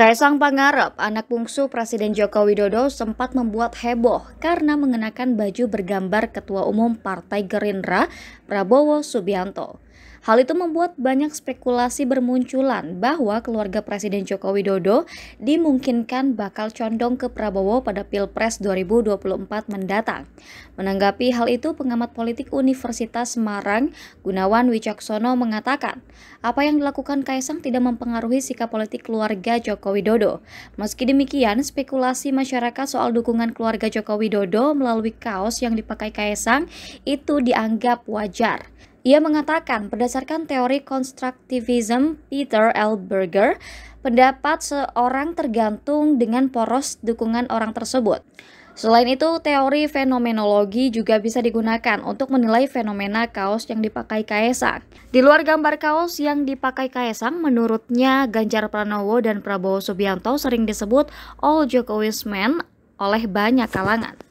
Kaisang Pangarep, anak bungsu Presiden Joko Widodo sempat membuat heboh karena mengenakan baju bergambar Ketua Umum Partai Gerindra Prabowo Subianto. Hal itu membuat banyak spekulasi bermunculan bahwa keluarga Presiden Joko Widodo dimungkinkan bakal condong ke Prabowo pada Pilpres 2024 mendatang. Menanggapi hal itu, pengamat politik Universitas Semarang, Gunawan Wicaksono mengatakan, apa yang dilakukan Kaisang tidak mempengaruhi sikap politik keluarga Joko Widodo. Meski demikian, spekulasi masyarakat soal dukungan keluarga Joko Widodo melalui kaos yang dipakai Kaisang itu dianggap wajar. Ia mengatakan berdasarkan teori konstruktivisme Peter L. Berger, pendapat seorang tergantung dengan poros dukungan orang tersebut. Selain itu, teori fenomenologi juga bisa digunakan untuk menilai fenomena kaos yang dipakai Kaisang. Di luar gambar kaos yang dipakai Kaisang, menurutnya Ganjar Pranowo dan Prabowo Subianto sering disebut all Jokowi's men oleh banyak kalangan.